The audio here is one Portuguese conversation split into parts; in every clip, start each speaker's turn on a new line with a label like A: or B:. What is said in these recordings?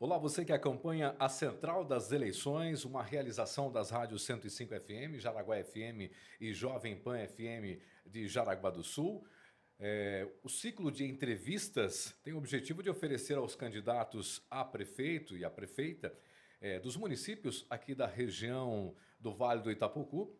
A: Olá, você que acompanha a Central das Eleições, uma realização das rádios 105 FM, Jaraguá FM e Jovem Pan FM de Jaraguá do Sul. É, o ciclo de entrevistas tem o objetivo de oferecer aos candidatos a prefeito e a prefeita é, dos municípios aqui da região do Vale do Itapocu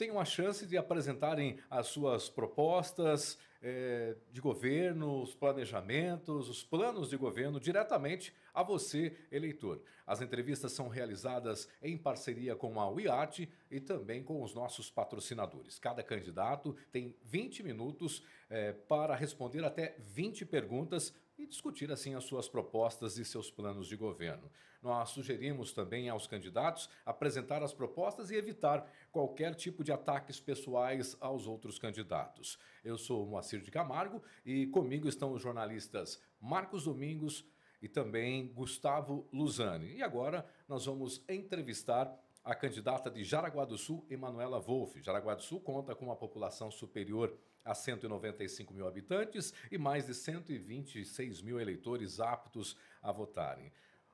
A: tenham a chance de apresentarem as suas propostas é, de governo, os planejamentos, os planos de governo diretamente a você, eleitor. As entrevistas são realizadas em parceria com a UIAT e também com os nossos patrocinadores. Cada candidato tem 20 minutos é, para responder até 20 perguntas e discutir assim as suas propostas e seus planos de governo. Nós sugerimos também aos candidatos apresentar as propostas e evitar qualquer tipo de ataques pessoais aos outros candidatos. Eu sou Moacir de Camargo e comigo estão os jornalistas Marcos Domingos e também Gustavo Luzani. E agora nós vamos entrevistar a candidata de Jaraguá do Sul, Emanuela Wolff. Jaraguá do Sul conta com uma população superior a 195 mil habitantes e mais de 126 mil eleitores aptos a votarem.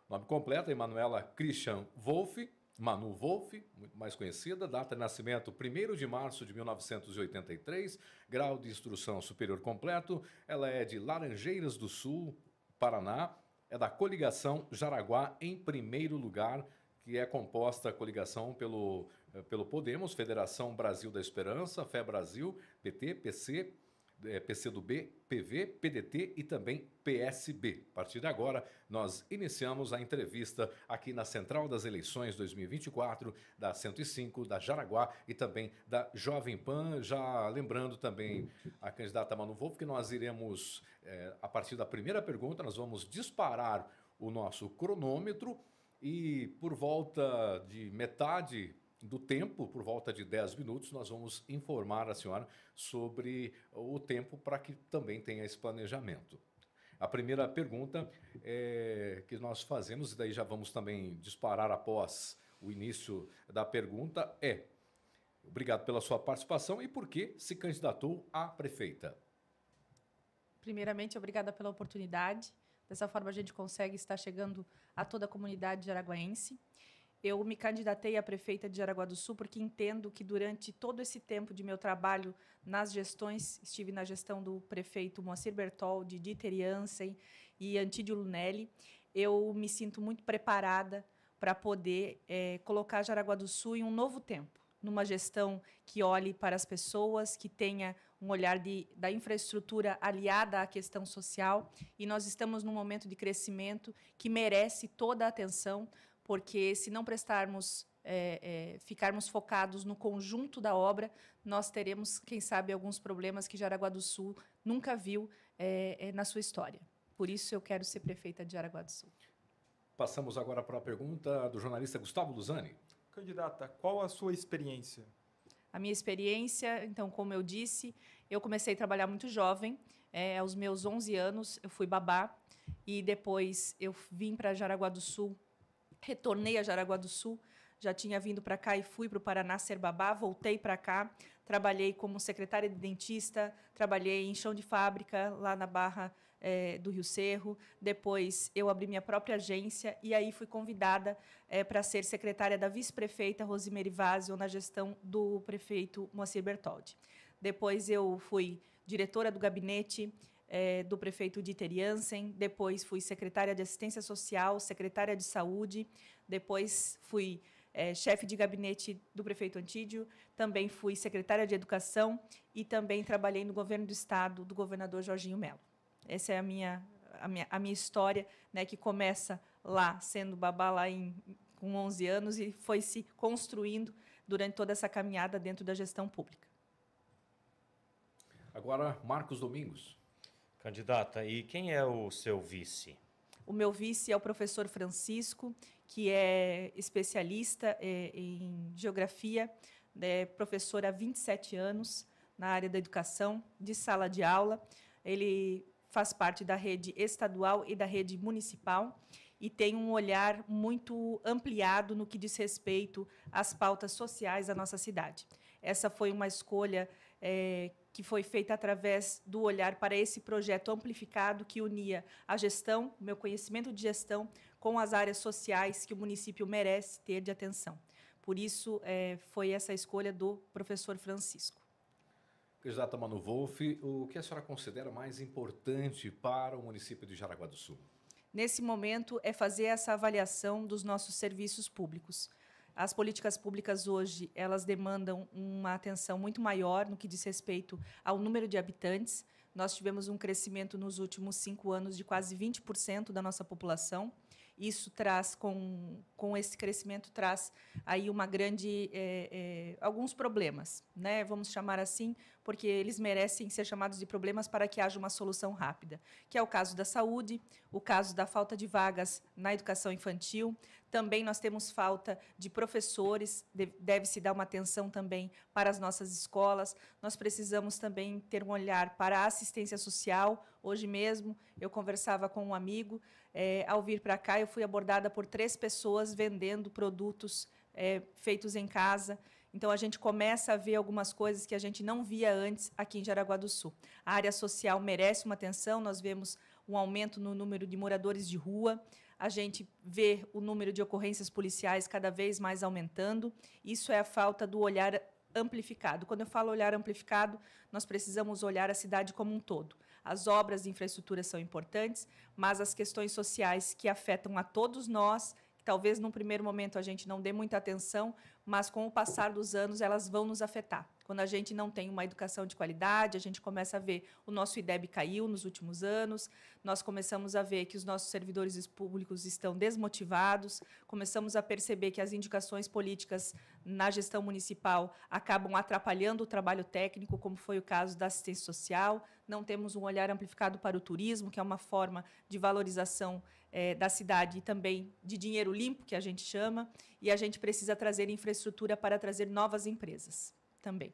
A: Nome completo, Emanuela Christian Wolff, Manu Wolff, muito mais conhecida, data de nascimento 1 de março de 1983, grau de instrução superior completo, ela é de Laranjeiras do Sul, Paraná, é da coligação Jaraguá em primeiro lugar, que é composta a coligação pelo, eh, pelo Podemos, Federação Brasil da Esperança, Fé Brasil, PT, PC, eh, PCdoB, PV, PDT e também PSB. A partir de agora, nós iniciamos a entrevista aqui na Central das Eleições 2024, da 105, da Jaraguá e também da Jovem Pan. Já lembrando também a candidata Manu Wolff que nós iremos, é, a partir da primeira pergunta, nós vamos disparar o nosso cronômetro e por volta de metade do tempo, por volta de 10 minutos, nós vamos informar a senhora sobre o tempo para que também tenha esse planejamento. A primeira pergunta é, que nós fazemos, e daí já vamos também disparar após o início da pergunta, é: obrigado pela sua participação e por que se candidatou à prefeita?
B: Primeiramente, obrigada pela oportunidade. Dessa forma, a gente consegue estar chegando a toda a comunidade araguaense. Eu me candidatei a prefeita de Jaraguá do Sul porque entendo que durante todo esse tempo de meu trabalho nas gestões, estive na gestão do prefeito Moacir Bertoldi, Dieter Jansen e Antídio Lunelli, eu me sinto muito preparada para poder é, colocar Jaraguá do Sul em um novo tempo numa gestão que olhe para as pessoas, que tenha um olhar de, da infraestrutura aliada à questão social. E nós estamos num momento de crescimento que merece toda a atenção, porque se não prestarmos é, é, ficarmos focados no conjunto da obra, nós teremos, quem sabe, alguns problemas que Jaraguá do Sul nunca viu é, na sua história. Por isso eu quero ser prefeita de Jaraguá do Sul.
A: Passamos agora para a pergunta do jornalista Gustavo Luzani. Candidata, qual a sua experiência?
B: A minha experiência, então, como eu disse, eu comecei a trabalhar muito jovem. É, aos meus 11 anos, eu fui babá. E depois eu vim para Jaraguá do Sul. Retornei a Jaraguá do Sul já tinha vindo para cá e fui para o Paraná ser babá, voltei para cá, trabalhei como secretária de dentista, trabalhei em chão de fábrica lá na Barra é, do Rio Cerro. Depois eu abri minha própria agência e aí fui convidada é, para ser secretária da vice-prefeita Rosimeire Vazio na gestão do prefeito Moacir Bertoldi. Depois eu fui diretora do gabinete é, do prefeito Dieter Jansen, depois fui secretária de assistência social, secretária de saúde, depois fui é, chefe de gabinete do prefeito Antídio, também fui secretária de educação e também trabalhei no governo do estado do governador Jorginho Melo. Essa é a minha, a minha, a minha história, né, que começa lá, sendo babá lá em, com 11 anos e foi se construindo durante toda essa caminhada dentro da gestão pública.
A: Agora, Marcos Domingos. Candidata, e quem é o seu vice?
B: O meu vice é o professor Francisco, que é especialista é, em geografia, é professor há 27 anos na área da educação, de sala de aula. Ele faz parte da rede estadual e da rede municipal e tem um olhar muito ampliado no que diz respeito às pautas sociais da nossa cidade. Essa foi uma escolha é, que foi feita através do olhar para esse projeto amplificado que unia a gestão, o meu conhecimento de gestão, com as áreas sociais que o município merece ter de atenção. Por isso, é, foi essa escolha do professor Francisco.
A: Candidata Manu Wolff, o que a senhora considera mais importante para o município de Jaraguá do Sul?
B: Nesse momento, é fazer essa avaliação dos nossos serviços públicos. As políticas públicas hoje, elas demandam uma atenção muito maior no que diz respeito ao número de habitantes. Nós tivemos um crescimento nos últimos cinco anos de quase 20% da nossa população isso traz com, com esse crescimento traz aí uma grande é, é, alguns problemas, né? Vamos chamar assim, porque eles merecem ser chamados de problemas para que haja uma solução rápida, que é o caso da saúde, o caso da falta de vagas na educação infantil, também nós temos falta de professores, deve se dar uma atenção também para as nossas escolas. Nós precisamos também ter um olhar para a assistência social. Hoje mesmo eu conversava com um amigo é, ao vir para cá, eu fui abordada por três pessoas vendendo produtos é, feitos em casa. Então, a gente começa a ver algumas coisas que a gente não via antes aqui em Jaraguá do Sul. A área social merece uma atenção, nós vemos um aumento no número de moradores de rua, a gente vê o número de ocorrências policiais cada vez mais aumentando. Isso é a falta do olhar amplificado. Quando eu falo olhar amplificado, nós precisamos olhar a cidade como um todo as obras de infraestrutura são importantes, mas as questões sociais que afetam a todos nós talvez num primeiro momento a gente não dê muita atenção, mas com o passar dos anos elas vão nos afetar. Quando a gente não tem uma educação de qualidade, a gente começa a ver o nosso IDEB caiu nos últimos anos, nós começamos a ver que os nossos servidores públicos estão desmotivados, começamos a perceber que as indicações políticas na gestão municipal acabam atrapalhando o trabalho técnico, como foi o caso da assistência social, não temos um olhar amplificado para o turismo, que é uma forma de valorização é, da cidade e também de dinheiro limpo, que a gente chama, e a gente precisa trazer infraestrutura para trazer novas empresas também.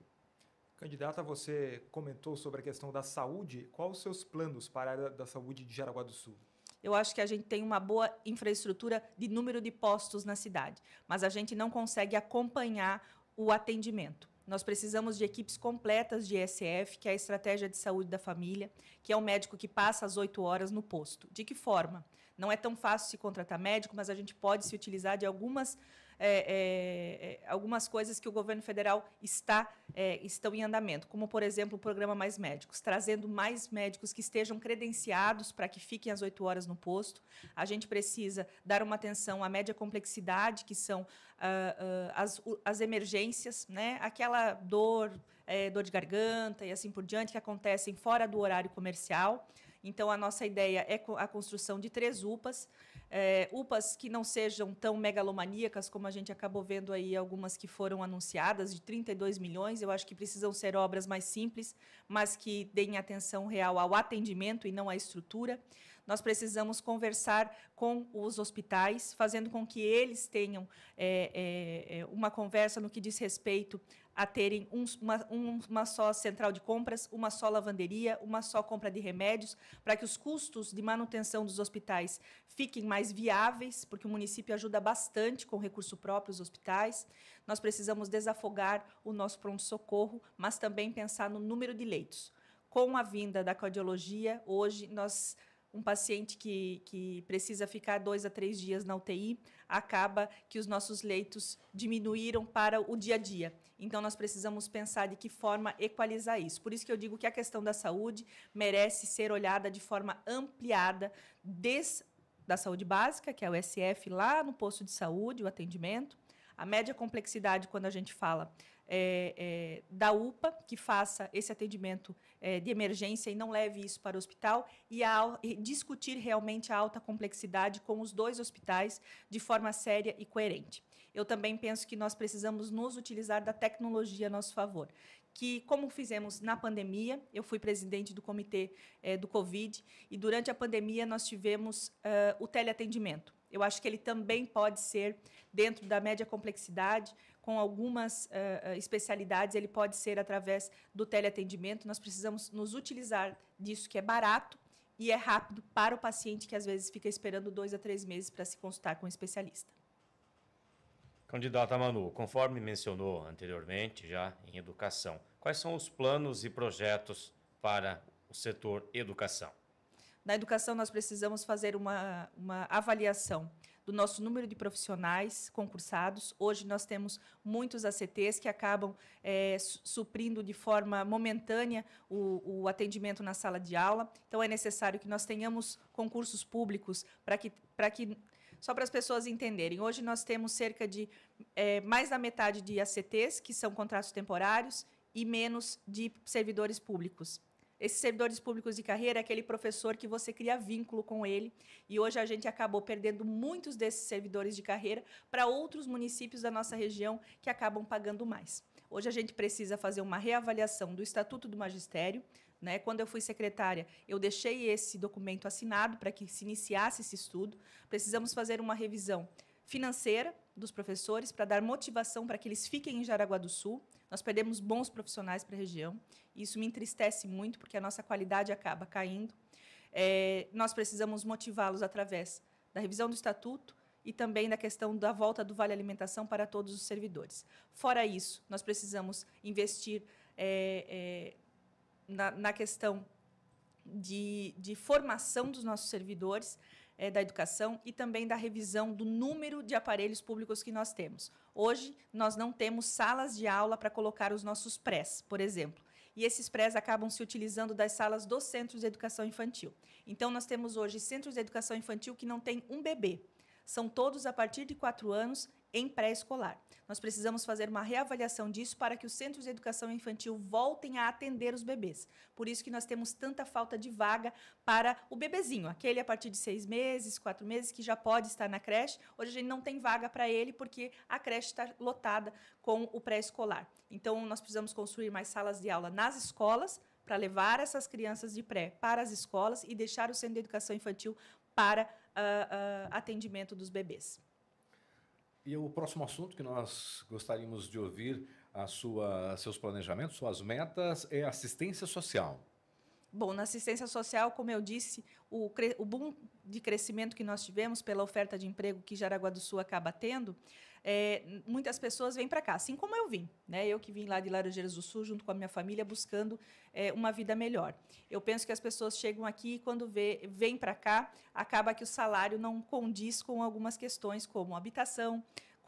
A: Candidata, você comentou sobre a questão da saúde. Quais os seus planos para a área da saúde de Jaraguá do Sul?
B: eu acho que a gente tem uma boa infraestrutura de número de postos na cidade, mas a gente não consegue acompanhar o atendimento. Nós precisamos de equipes completas de ESF, que é a estratégia de saúde da família, que é o médico que passa as oito horas no posto. De que forma? Não é tão fácil se contratar médico, mas a gente pode se utilizar de algumas, é, é, é, algumas coisas que o governo federal está é, estão em andamento, como, por exemplo, o programa Mais Médicos, trazendo mais médicos que estejam credenciados para que fiquem às oito horas no posto. A gente precisa dar uma atenção à média complexidade, que são uh, uh, as, as emergências, né? aquela dor, é, dor de garganta e assim por diante, que acontecem fora do horário comercial. Então, a nossa ideia é a construção de três UPAs, é, eh, UPAs que não sejam tão megalomaníacas como a gente acabou vendo aí algumas que foram anunciadas, de 32 milhões. Eu acho que precisam ser obras mais simples, mas que deem atenção real ao atendimento e não à estrutura. Nós precisamos conversar com os hospitais, fazendo com que eles tenham é, é, uma conversa no que diz respeito a terem um, uma, um, uma só central de compras, uma só lavanderia, uma só compra de remédios, para que os custos de manutenção dos hospitais fiquem mais viáveis, porque o município ajuda bastante com recurso próprio os hospitais. Nós precisamos desafogar o nosso pronto-socorro, mas também pensar no número de leitos. Com a vinda da cardiologia, hoje nós um paciente que, que precisa ficar dois a três dias na UTI, acaba que os nossos leitos diminuíram para o dia a dia. Então, nós precisamos pensar de que forma equalizar isso. Por isso que eu digo que a questão da saúde merece ser olhada de forma ampliada, desde da saúde básica, que é o SF, lá no posto de saúde, o atendimento. A média complexidade, quando a gente fala é, é, da UPA, que faça esse atendimento é, de emergência e não leve isso para o hospital, e, a, e discutir realmente a alta complexidade com os dois hospitais de forma séria e coerente eu também penso que nós precisamos nos utilizar da tecnologia a nosso favor. Que, como fizemos na pandemia, eu fui presidente do comitê eh, do Covid, e durante a pandemia nós tivemos uh, o teleatendimento. Eu acho que ele também pode ser, dentro da média complexidade, com algumas uh, especialidades, ele pode ser através do teleatendimento. Nós precisamos nos utilizar disso, que é barato e é rápido para o paciente, que às vezes fica esperando dois a três meses para se consultar com um especialista.
A: Candidata Manu, conforme mencionou anteriormente já em educação, quais são os planos e projetos para o setor educação?
B: Na educação, nós precisamos fazer uma, uma avaliação do nosso número de profissionais concursados. Hoje nós temos muitos ACTs que acabam é, suprindo de forma momentânea o, o, atendimento na sala de aula. Então é necessário que nós tenhamos concursos públicos para que, que só para as pessoas entenderem, hoje nós temos cerca de é, mais da metade de ACTs, que são contratos temporários, e menos de servidores públicos. Esses servidores públicos de carreira é aquele professor que você cria vínculo com ele. E hoje a gente acabou perdendo muitos desses servidores de carreira para outros municípios da nossa região que acabam pagando mais. Hoje a gente precisa fazer uma reavaliação do Estatuto do Magistério, né? Quando eu fui secretária, eu deixei esse documento assinado para que se iniciasse esse estudo. Precisamos fazer uma revisão financeira dos professores para dar motivação para que eles fiquem em Jaraguá do Sul. Nós perdemos bons profissionais para a região. E isso me entristece muito, porque a nossa qualidade acaba caindo. É, nós precisamos motivá-los através da revisão do estatuto e também da questão da volta do vale alimentação para todos os servidores. Fora isso, nós precisamos investir é, é, na, na questão de, de, formação dos nossos servidores é, da educação e também da revisão do número de aparelhos públicos que nós temos. Hoje, nós não temos salas de aula para colocar os nossos prés, por exemplo. E esses prés acabam se utilizando das salas dos centros de educação infantil. Então, nós temos hoje centros de educação infantil que não têm um bebê. São todos a partir de quatro anos em pré-escolar. Nós precisamos fazer uma reavaliação disso para que os centros de educação infantil voltem a atender os bebês. Por isso que nós temos tanta falta de vaga para o bebezinho, aquele a partir de seis meses, quatro meses, que já pode estar na creche. Hoje a gente não tem vaga para ele porque a creche está lotada com o pré-escolar. Então, nós precisamos construir mais salas de aula nas escolas para levar essas crianças de pré para as escolas e deixar o centro de educação infantil para uh, uh, atendimento dos bebês.
A: E o próximo assunto que nós gostaríamos de ouvir a sua, seus planejamentos, suas metas, é assistência social.
B: Bom, na assistência social, como eu disse, o, o, boom de crescimento que nós tivemos pela oferta de emprego que Jaraguá do Sul acaba tendo, é, muitas pessoas vêm para cá, assim como eu vim. Né? Eu que vim lá de Laranjeiras do Sul, junto com a minha família, buscando é, uma vida melhor. Eu penso que as pessoas chegam aqui e, quando vê, vêm para cá, acaba que o salário não condiz com algumas questões, como habitação,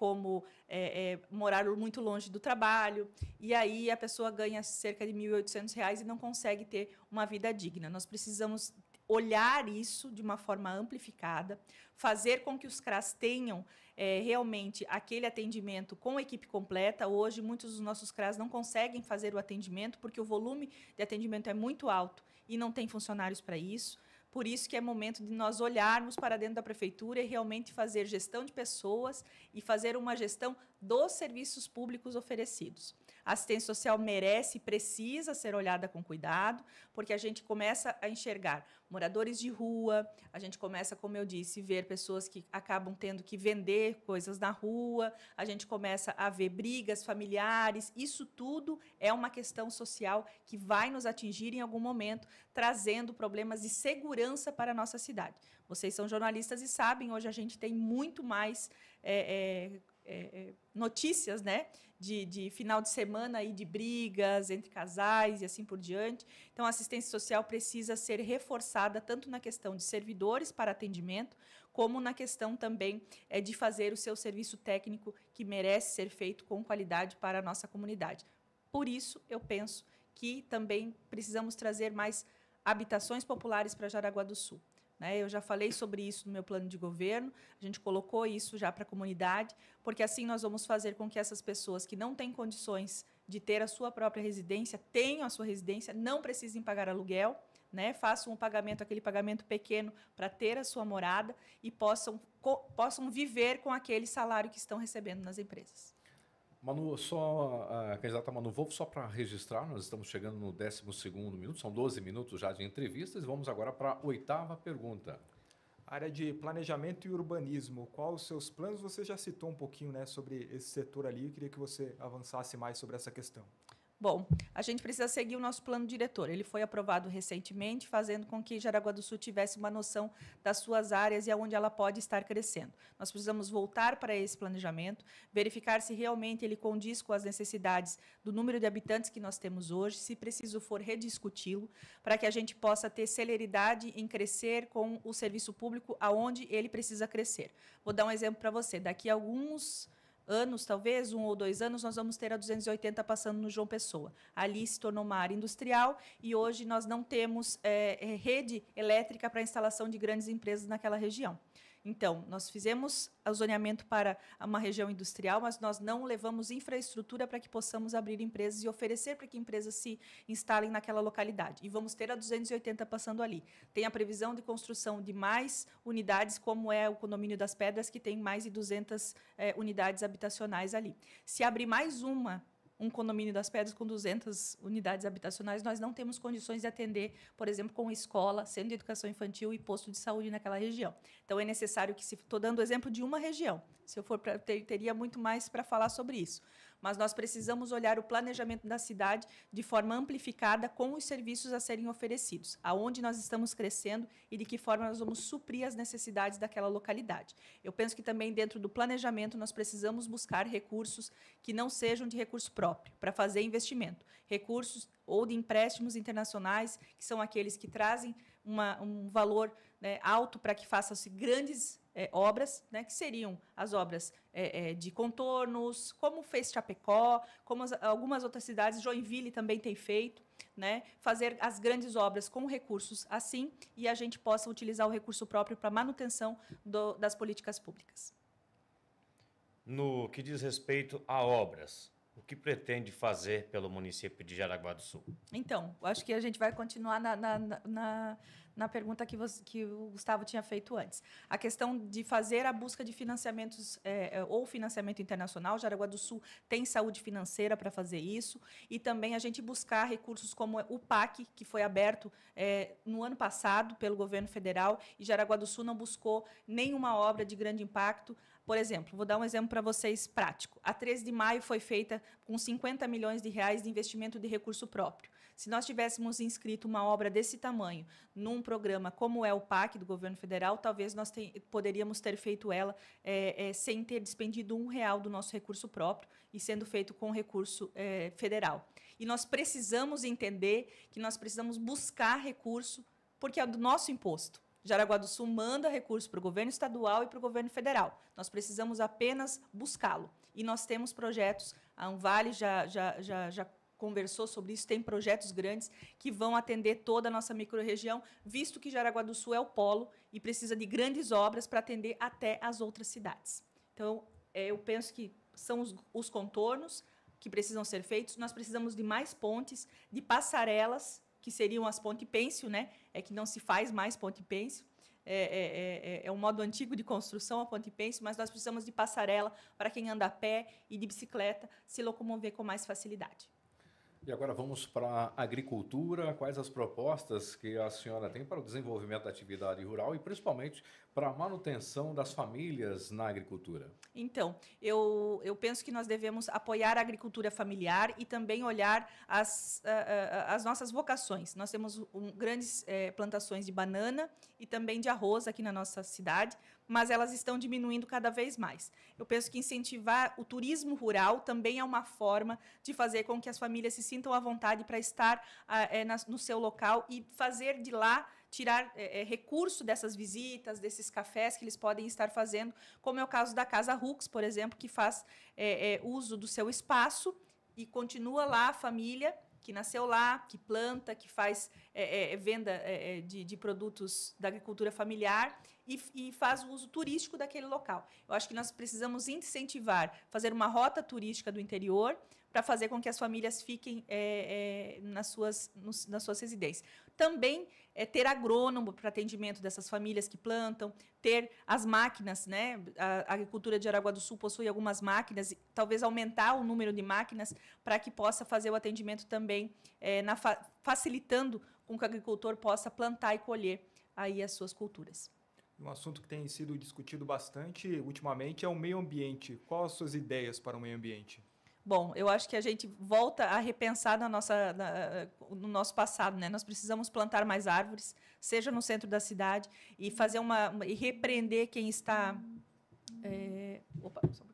B: como é, é, morar muito longe do trabalho, e aí a pessoa ganha cerca de R$ 1.800 e não consegue ter uma vida digna. Nós precisamos olhar isso de uma forma amplificada, fazer com que os CRAS tenham é, realmente aquele atendimento com equipe completa. Hoje, muitos dos nossos CRAS não conseguem fazer o atendimento porque o volume de atendimento é muito alto e não tem funcionários para isso. Por isso que é momento de nós olharmos para dentro da prefeitura e realmente fazer gestão de pessoas e fazer uma gestão dos serviços públicos oferecidos. A assistência social merece e precisa ser olhada com cuidado, porque a gente começa a enxergar moradores de rua, a gente começa, como eu disse, ver pessoas que acabam tendo que vender coisas na rua, a gente começa a ver brigas familiares. Isso tudo é uma questão social que vai nos atingir em algum momento, trazendo problemas de segurança para a nossa cidade. Vocês são jornalistas e sabem, hoje a gente tem muito mais. É, é, é, é, notícias, né? De, de final de semana aí de brigas entre casais e assim por diante. Então, a assistência social precisa ser reforçada tanto na questão de servidores para atendimento, como na questão também é, de fazer o seu serviço técnico que merece ser feito com qualidade para a nossa comunidade. Por isso, eu penso que também precisamos trazer mais habitações populares para Jaraguá do Sul. Né? Eu já falei sobre isso no meu plano de governo, a gente colocou isso já para a comunidade, porque assim nós vamos fazer com que essas pessoas que não têm condições de ter a sua própria residência tenham a sua residência, não precisem pagar aluguel. Né, façam um pagamento, aquele pagamento pequeno, para ter a sua morada e possam, possam viver com aquele salário que estão recebendo nas empresas.
A: Manu, só a candidata Manu Wolf, só para registrar, nós estamos chegando no 12 minuto, são 12 minutos já de entrevistas. Vamos agora para a oitava pergunta. Área de planejamento e urbanismo, quais os seus planos? Você já citou um pouquinho né, sobre esse setor ali, eu queria que você avançasse mais sobre essa questão.
B: Bom, a gente precisa seguir o nosso plano diretor. Ele foi aprovado recentemente, fazendo com que Jaraguá do Sul tivesse uma noção das suas áreas e aonde ela pode estar crescendo. Nós precisamos voltar para esse planejamento, verificar se realmente ele condiz com as necessidades do número de habitantes que nós temos hoje, se preciso for rediscuti-lo, para que a gente possa ter celeridade em crescer com o serviço público aonde ele precisa crescer. Vou dar um exemplo para você. Daqui a alguns anos, talvez, um ou dois anos, nós vamos ter a 280 passando no João Pessoa. Ali se tornou uma área industrial e hoje nós não temos é, rede elétrica para instalação de grandes empresas naquela região. Então, nós fizemos o zoneamento para uma região industrial, mas nós não levamos infraestrutura para que possamos abrir empresas e oferecer para que empresas se instalem naquela localidade. E vamos ter a 280 passando ali. Tem a previsão de construção de mais unidades, como é o condomínio das Pedras, que tem mais de 200 eh, unidades habitacionais ali. Se abrir mais uma um condomínio das Pedras com 200 unidades habitacionais, nós não temos condições de atender, por exemplo, com escola, centro de educação infantil e posto de saúde naquela região. Então, é necessário que, se estou dando exemplo de uma região, se eu for para, ter, teria muito mais para falar sobre isso mas nós precisamos olhar o planejamento da cidade de forma amplificada com os serviços a serem oferecidos, aonde nós estamos crescendo e de que forma nós vamos suprir as necessidades daquela localidade. Eu penso que também dentro do planejamento nós precisamos buscar recursos que não sejam de recurso próprio para fazer investimento, recursos ou de empréstimos internacionais, que são aqueles que trazem uma, um valor né, alto para que façam-se grandes é, obras, né, que seriam as obras é, é, de contornos, como fez Chapecó, como as, algumas outras cidades, Joinville também tem feito, né, fazer as grandes obras com recursos assim e a gente possa utilizar o recurso próprio para manutenção do, das políticas públicas.
A: No que diz respeito a obras, o que pretende fazer pelo município de Jaraguá do Sul?
B: Então, acho que a gente vai continuar na, na, na na pergunta que, você, que o Gustavo tinha feito antes. A questão de fazer a busca de financiamentos é, é ou financiamento internacional, Jaraguá do Sul tem saúde financeira para fazer isso, e também a gente buscar recursos como o PAC, que foi aberto é, no ano passado pelo governo federal, e Jaraguá do Sul não buscou nenhuma obra de grande impacto. Por exemplo, vou dar um exemplo para vocês prático. A 13 de maio foi feita com 50 milhões de reais de investimento de recurso próprio. Se nós tivéssemos inscrito uma obra desse tamanho num programa como é o PAC do governo federal, talvez nós te, poderíamos ter feito ela é, é, sem ter despendido um real do nosso recurso próprio e sendo feito com recurso é, federal. E nós precisamos entender que nós precisamos buscar recurso, porque é do nosso imposto. Jaraguá do Sul manda recurso para o governo estadual e para o governo federal. Nós precisamos apenas buscá-lo. E nós temos projetos, a Unvale já, já, já, já conversou sobre isso, tem projetos grandes que vão atender toda a nossa microrregião, visto que Jaraguá do Sul é o polo e precisa de grandes obras para atender até as outras cidades. Então, é, eu penso que são os, os contornos que precisam ser feitos. Nós precisamos de mais pontes, de passarelas, que seriam as ponte pêncil, né? É que não se faz mais ponte pêncil. É, é, é, é, é, um modo antigo de construção a ponte pêncil, mas nós precisamos de passarela para quem anda a pé e de bicicleta se locomover com mais facilidade.
A: E agora vamos para a agricultura. Quais as propostas que a senhora tem para o desenvolvimento da atividade rural e principalmente para a manutenção das famílias na agricultura?
B: Então, eu, eu penso que nós devemos apoiar a agricultura familiar e também olhar as, as nossas vocações. Nós temos um, grandes eh, plantações de banana e também de arroz aqui na nossa cidade, mas elas estão diminuindo cada vez mais. Eu penso que incentivar o turismo rural também é uma forma de fazer com que as famílias se sintam à vontade para estar é, ah, eh, na, no seu local e fazer de lá tirar é, recurso dessas visitas, desses cafés que eles podem estar fazendo, como é o caso da Casa Rux, por exemplo, que faz é, uso do seu espaço e continua lá a família que nasceu lá, que planta, que faz é, é, venda é, de, de, produtos da agricultura familiar e, e faz o uso turístico daquele local. Eu acho que nós precisamos incentivar, fazer uma rota turística do interior para fazer com que as famílias fiquem é, é, nas, suas, nos, nas suas residências. Também é, ter agrônomo para atendimento dessas famílias que plantam, ter as máquinas, né? A, a agricultura de Aragua do Sul possui algumas máquinas, e talvez aumentar o número de máquinas para que possa fazer o atendimento também, é, na, facilitando com que o agricultor possa plantar e colher aí as suas culturas. Um assunto que tem sido
A: discutido bastante ultimamente é o meio ambiente. Quais as suas ideias para o meio ambiente?
B: Bom, eu acho que a gente volta a repensar na nossa, na, no nosso passado, né? Nós precisamos plantar mais árvores, seja no centro da cidade, e fazer uma. e repreender quem está. É, opa, só um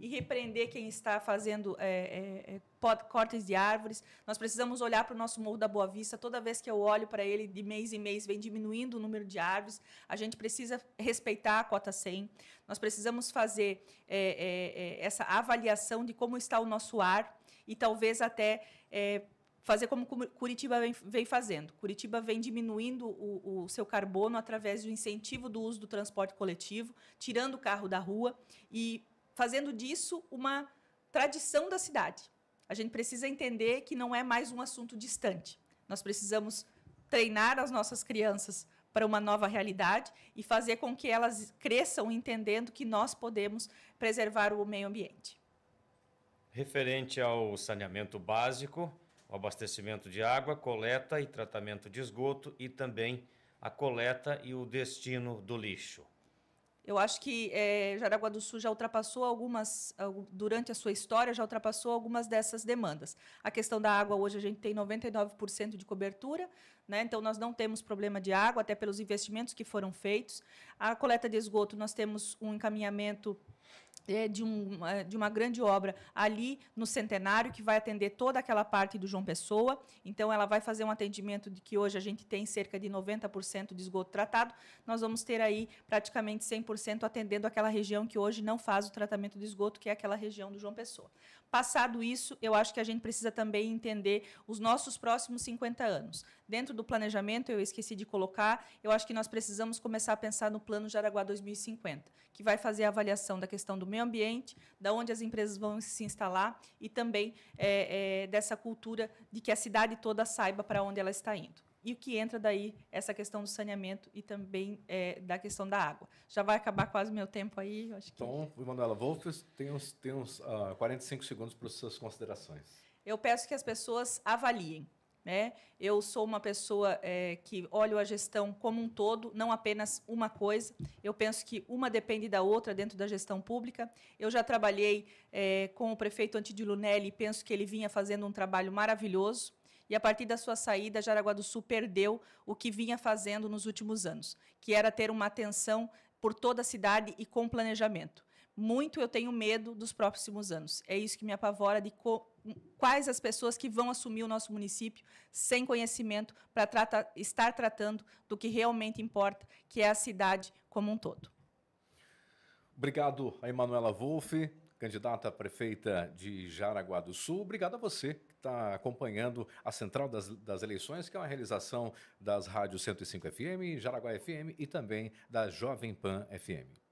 B: e repreender quem está fazendo é, é, é cortes de árvores. Nós precisamos olhar para o nosso Morro da Boa Vista. Toda vez que eu olho para ele, de mês em mês, vem diminuindo o número de árvores. A gente precisa respeitar a cota 100. Nós precisamos fazer é, é, é, essa avaliação de como está o nosso ar e talvez até fazer como Curitiba vem, vem, fazendo. Curitiba vem diminuindo o, o, seu carbono através do incentivo do uso do transporte coletivo, tirando o carro da rua e fazendo disso uma tradição da cidade. A gente precisa entender que não é mais um assunto distante. Nós precisamos treinar as nossas crianças para uma nova realidade e fazer com que elas cresçam entendendo que nós podemos preservar o meio ambiente.
A: Referente ao saneamento básico, o abastecimento de água, coleta e tratamento de esgoto e também a coleta e o destino do lixo.
B: Eu acho que é, Jaraguá do Sul já ultrapassou algumas, durante a sua história, já ultrapassou algumas dessas demandas. A questão da água, hoje a gente tem 99% de cobertura, né? então nós não temos problema de água, até pelos investimentos que foram feitos. A coleta de esgoto, nós temos um encaminhamento é, de, um, é, de uma grande obra ali no Centenário, que vai atender toda aquela parte do João Pessoa. Então, ela vai fazer um atendimento de que hoje a gente tem cerca de 90% de esgoto tratado. Nós vamos ter aí praticamente 100% atendendo aquela região que hoje não faz o tratamento de esgoto, que é aquela região do João Pessoa. Passado isso, eu acho que a gente precisa também entender os nossos próximos 50 anos dentro do planejamento, eu esqueci de colocar, eu acho que nós precisamos começar a pensar no Plano Jaraguá 2050, que vai fazer a avaliação da questão do meio ambiente, da onde as empresas vão se instalar e também é, é, dessa cultura de que a cidade toda saiba para onde ela está indo e o que entra daí essa questão do saneamento e também é, da questão da água. Já vai acabar quase meu tempo aí, acho que. Então,
A: Manuela, vou tem uns, tem uns uh, ah, 45 segundos para as suas considerações.
B: Eu peço que as pessoas avaliem né? Eu sou uma pessoa é, que olho a gestão como um todo, não apenas uma coisa. Eu penso que uma depende da outra dentro da gestão pública. Eu já trabalhei é, com o prefeito Antídio Lunelli e penso que ele vinha fazendo um trabalho maravilhoso. E a partir da sua saída, Jaraguá do Sul perdeu o que vinha fazendo nos últimos anos, que era ter uma atenção por toda a cidade e com planejamento muito eu tenho medo dos próximos anos. É isso que me apavora de quais as pessoas que vão assumir o nosso município sem conhecimento para trata estar tratando do que realmente importa, que é a cidade como um todo.
A: Obrigado a Emanuela Wolff, candidata a prefeita de Jaraguá do Sul. Obrigado a você que está acompanhando a Central das, das, Eleições, que é uma realização das rádios 105 FM, Jaraguá FM e também da Jovem Pan FM.